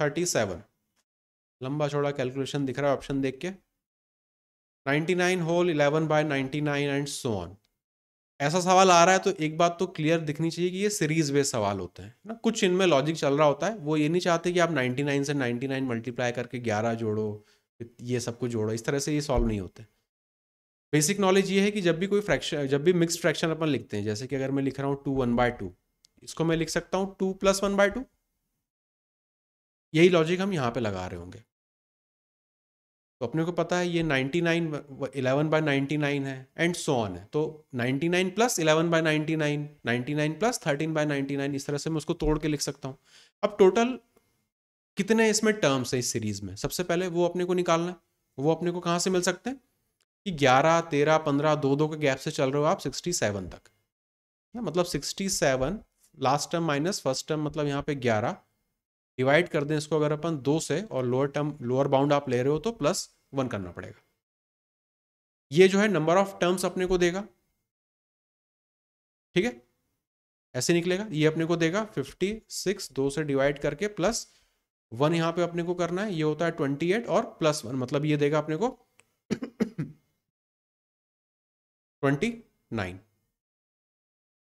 thirty seven लंबा चौड़ा calculation दिख रहा है ऑप्शन देख के ninety nine whole eleven by ninety nine and so on ऐसा सवाल आ रहा है तो एक बात तो क्लियर दिखनी चाहिए कि ये सीरीज वे सवाल होते हैं ना कुछ इनमें लॉजिक चल रहा होता है वो ये नहीं चाहते कि आप 99 से 99 मल्टीप्लाई करके 11 जोड़ो ये सब कुछ जोड़ो इस तरह से ये सॉल्व नहीं होते बेसिक नॉलेज ये है कि जब भी कोई फ्रैक्शन जब भी मिक्स फ्रैक्शन अपन लिखते हैं जैसे कि अगर मैं लिख रहा हूँ टू वन बाय टू इसको मैं लिख सकता हूँ two plus one by two यही लॉजिक हम यहाँ पे लगा रहे होंगे तो अपने को पता है ये 99 नाइन इलेवन बाय नाइन्टी है एंड सो ऑन है तो 99 plus eleven by ninety nine plus thirteen by 99 इस तरह से मैं उसको तोड़ के लिख सकता हूँ अब टोटल कितने इसमें टर्म्स हैं इस सीरीज में सबसे पहले वो अपने को निकालना है वो अपने को कहाँ से मिल सकते हैं कि 11, 13, 15 दो दो के गैप से चल रहे हो आप 67 तक ना मतलब 67 last term minus first term मतलब यहाँ पे ग्यारह डिवाइड कर दें इसको अगर अपन दो से और लोअर टर्म लोअर बाउंड आप ले रहे हो तो प्लस वन करना पड़ेगा ये जो है नंबर ऑफ टर्म्स अपने को देगा ठीक है ऐसे निकलेगा ये अपने को देगा फिफ्टी सिक्स दो से डिवाइड करके प्लस वन यहां पे अपने को करना है ये होता है ट्वेंटी एट और प्लस वन मतलब ये देगा अपने को twenty nine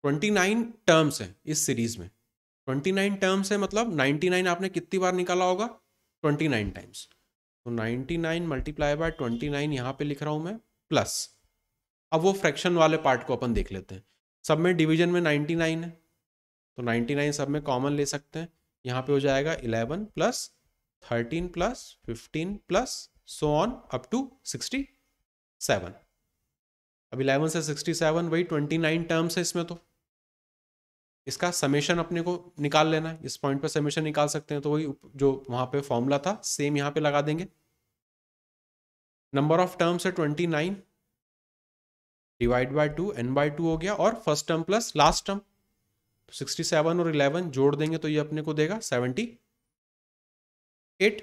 twenty nine terms है इस सीरीज में ट्वेंटी नाइन टर्म्स है मतलब नाइन्टी नाइन आपने कितनी बार निकाला होगा ट्वेंटी नाइन टाइम्स तो ninety nine multiply by twenty nine यहाँ पर लिख रहा हूँ मैं प्लस अब वो फ्रैक्शन वाले पार्ट को अपन देख लेते हैं सब में डिवीजन में नाइन्टी नाइन है तो नाइन्टी नाइन सब में कॉमन ले सकते हैं यहाँ पे हो जाएगा eleven plus thirteen plus fifteen plus so on up to sixty seven अब इलेवन से सिक्सटी सेवन वही ट्वेंटी नाइन टर्म्स है इसमें तो इसका समेशन अपने को निकाल लेना है इस पॉइंट पर समेशन निकाल सकते हैं तो वही जो वहां पे फॉर्मूला था सेम यहाँ पे लगा देंगे नंबर ऑफ टर्म्स है twenty nine divide by two n by two हो गया और first term plus last term sixty seven और इलेवन जोड़ देंगे तो ये अपने को देगा सेवेंटी एट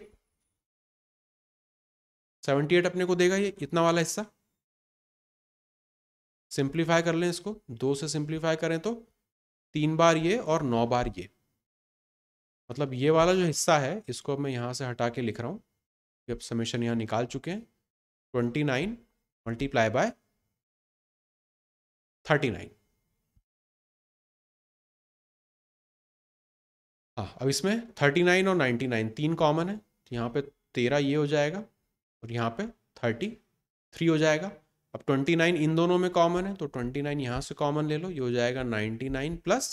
सेवेंटी एट अपने को देगा ये इतना वाला हिस्सा सिंप्लीफाई कर लें इसको दो से सिंप्लीफाई करें तो तीन बार ये और नौ बार ये मतलब ये वाला जो हिस्सा है इसको मैं यहाँ से हटा के लिख रहा हूँ कि अब समेशन यहाँ निकाल चुके हैं twenty nine multiply by thirty nine हाँ अब इसमें थर्टी नाइन और नाइन्टी नाइन तीन कॉमन है तो यहाँ पे तेरह ये हो जाएगा और यहाँ पे थर्टी थ्री हो जाएगा अब 29 इन दोनों में कॉमन है तो 29 यहां से कॉमन ले लो ये हो जाएगा 99 प्लस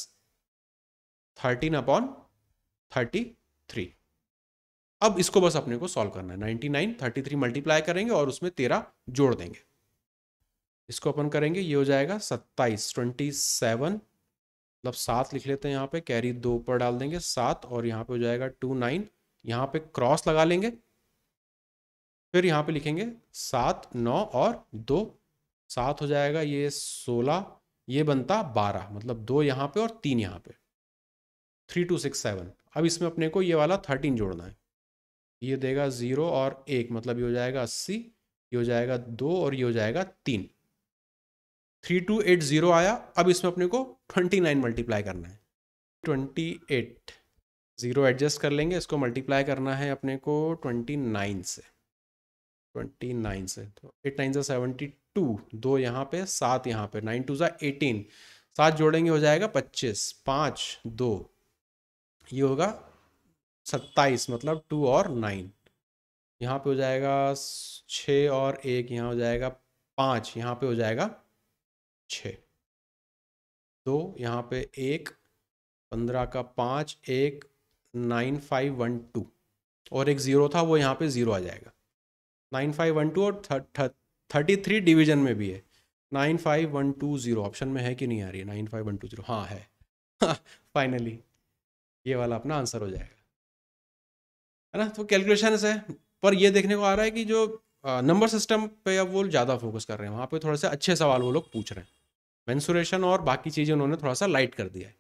13 अपॉन 33 अब इसको बस अपने को सॉल्व करना है 99 33 मल्टीप्लाई करेंगे और उसमें 13 जोड़ देंगे इसको अपन करेंगे ये हो जाएगा 27 27 मतलब सात लिख लेते हैं यहाँ पे कैरी दो पर डाल देंगे सात और यहाँ पे हो जाएगा टू नाइन यहाँ पे क्रॉस लगा लेंगे फिर यहाँ पे लिखेंगे सात नौ और दो सात हो जाएगा ये सोलह ये बनता बारह मतलब दो यहाँ पे और तीन यहाँ पे थ्री टू सिक्स सेवन अब इसमें अपने को ये वाला थर्टीन जोड़ना है ये देगा ज़ीरो और एक मतलब ये हो जाएगा अस्सी ये हो जाएगा दो और ये हो जाएगा तीन थ्री टू एट ज़ीरो आया अब इसमें अपने को ट्वेंटी नाइन मल्टीप्लाई करना है ट्वेंटी एट ज़ीरो एडजस्ट कर लेंगे इसको मल्टीप्लाई करना है अपने को ट्वेंटी नाइन से ट्वेंटी नाइन से तो एट नाइन सा सेवेंटी टू दो यहाँ पे सात यहाँ पे नाइन टू सा एटीन सात जोड़ेंगे हो जाएगा पच्चीस पाँच दो ये होगा सत्ताईस मतलब टू और नाइन यहाँ पे हो जाएगा छः और एक यहाँ हो जाएगा पाँच यहाँ पे हो जाएगा छ दो यहाँ पे एक पंद्रह का पाँच एक नाइन फाइव वन टू और एक ज़ीरो था वो यहाँ पे ज़ीरो आ जाएगा नाइन फाइव वन टू और थर्टी थ्री डिवीजन में भी है nine five one two zero option में है कि नहीं आ रही है nine five one two zero हाँ है हाँ, फाइनली ये वाला अपना आंसर हो जाएगा है ना तो कैलकुलेशन है पर ये देखने को आ रहा है कि जो नंबर सिस्टम पे अब वो ज़्यादा फोकस कर रहे हैं वहाँ पे थोड़े से अच्छे सवाल वो लोग पूछ रहे हैं मैंसुरेशन और बाकी चीज़ें उन्होंने थोड़ा सा लाइट कर दिया है